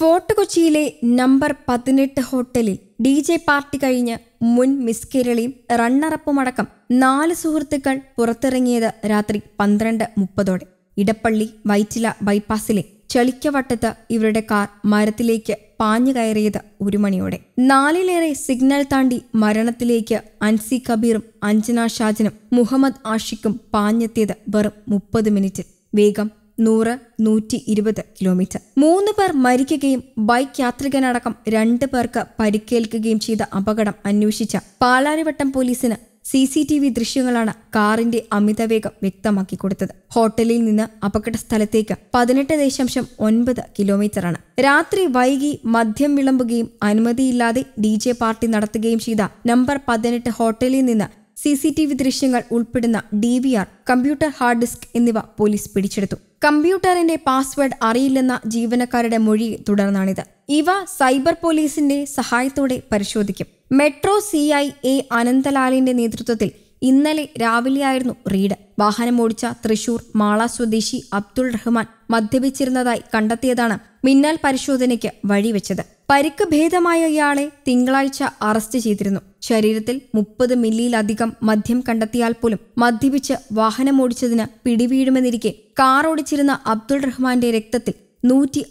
fort കൊച്ചിയിലെ number പതിനെട്ട് ഹോട്ടലിൽ ഡി ജെ പാർട്ടി കഴിഞ്ഞ് മുൻ മിസ് കേരളയും റണ്ണറപ്പുമടക്കം നാല് സുഹൃത്തുക്കൾ പുറത്തിറങ്ങിയത് രാത്രി പന്ത്രണ്ട് മുപ്പതോടെ ഇടപ്പള്ളി വൈറ്റില ബൈപ്പാസിലെ ചളിക്കവട്ടത്ത് ഇവരുടെ കാർ മരത്തിലേക്ക് പാഞ്ഞു കയറിയത് ഒരു മണിയോടെ നാലിലേറെ സിഗ്നൽ താണ്ടി മരണത്തിലേക്ക് അൻസി കബീറും അഞ്ജന ഷാജനും മുഹമ്മദ് ആഷിക്കും പാഞ്ഞെത്തിയത് വെറും മുപ്പത് മിനിറ്റിൽ വേഗം നൂറ് നൂറ്റി ഇരുപത് കിലോമീറ്റർ മൂന്ന് പേർ മരിക്കുകയും ബൈക്ക് യാത്രികനടക്കം രണ്ട് പേർക്ക് പരിക്കേൽക്കുകയും ചെയ്ത അപകടം അന്വേഷിച്ച പാലാരിവട്ടം പോലീസിന് സി സി ടി വി ദൃശ്യങ്ങളാണ് കാറിന്റെ അമിതവേഗം വ്യക്തമാക്കി കൊടുത്തത് ഹോട്ടലിൽ നിന്ന് അപകട സ്ഥലത്തേക്ക് പതിനെട്ട് ദശാംശം ഒൻപത് കിലോമീറ്ററാണ് രാത്രി വൈകി മദ്യം വിളമ്പുകയും അനുമതിയില്ലാതെ ഡി ജെ പാർട്ടി നടത്തുകയും ചെയ്ത നമ്പർ പതിനെട്ട് ഹോട്ടലിൽ നിന്ന് സി സി ടി വി ദൃശ്യങ്ങൾ ഉൾപ്പെടുന്ന D V R computer hard disk എന്നിവ പോലീസ് പിടിച്ചെടുത്തു കമ്പ്യൂട്ടറിന്റെ പാസ്വേഡ് അറിയില്ലെന്ന ജീവനക്കാരുടെ മൊഴി തുടർന്നാണിത് ഇവ സൈബർ പോലീസിന്റെ സഹായത്തോടെ പരിശോധിക്കും മെട്രോ സി ഐ എ അനന്തലാലിന്റെ നേതൃത്വത്തിൽ ഇന്നലെ രാവിലെയായിരുന്നു വാഹനം വാഹനമോടിച്ച തൃശൂർ മാള സ്വദേശി അബ്ദുൾ റഹ്മാൻ മദ്യപിച്ചിരുന്നതായി കണ്ടെത്തിയതാണ് മിന്നൽ പരിശോധനയ്ക്ക് വഴിവെച്ചത് പരിക്ക് ഭേദമായ ഇയാളെ തിങ്കളാഴ്ച അറസ്റ്റ് ചെയ്തിരുന്നു ശരീരത്തിൽ മുപ്പത് മില്ലിയിലധികം മദ്യം കണ്ടെത്തിയാൽ പോലും മദ്യപിച്ച് വാഹനമോടിച്ചതിന് പിടിവീഴുമെന്നിരിക്കെ കാർ ഓടിച്ചിരുന്ന അബ്ദുൾ റഹ്മാന്റെ രക്തത്തിൽ നൂറ്റി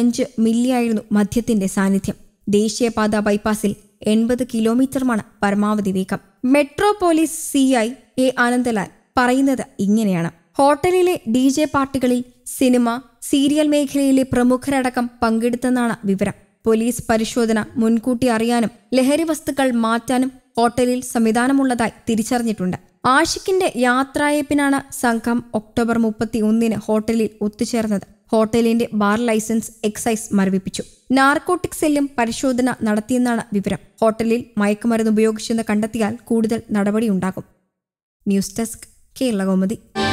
അഞ്ച് മില്ലിയായിരുന്നു മദ്യത്തിന്റെ സാന്നിധ്യം ദേശീയപാത ബൈപ്പാസിൽ എൺപത് കിലോമീറ്ററുമാണ് പരമാവധി വേഗം metropolis C I A Anandalal പറയുന്നത് ഇങ്ങനെയാണ് ഹോട്ടലിലെ ഡി ജെ പാർട്ടികളിൽ സിനിമ സീരിയൽ മേഖലയിലെ പ്രമുഖരടക്കം പങ്കെടുത്തെന്നാണ് വിവരം പോലീസ് പരിശോധന മുൻകൂട്ടി അറിയാനും ലഹരി വസ്തുക്കൾ മാറ്റാനും ഹോട്ടലിൽ സംവിധാനമുള്ളതായി തിരിച്ചറിഞ്ഞിട്ടുണ്ട് ആഷിക്കിന്റെ യാത്രായപ്പിനാണ് സംഘം ഒക്ടോബർ മുപ്പത്തി ഒന്നിന് ഹോട്ടലിൽ ഒത്തുചേർന്നത് ഹോട്ടലിന്റെ ബാർ ലൈസൻസ് എക്സൈസ് മരവിപ്പിച്ചു നാർക്കോട്ടിക് സെല്ലും പരിശോധന നടത്തിയെന്നാണ് വിവരം ഹോട്ടലിൽ മയക്കുമരുന്ന് ഉപയോഗിച്ചെന്ന് കണ്ടെത്തിയാൽ കൂടുതൽ നടപടിയുണ്ടാകും ന്യൂസ് ഡെസ്ക് കേരള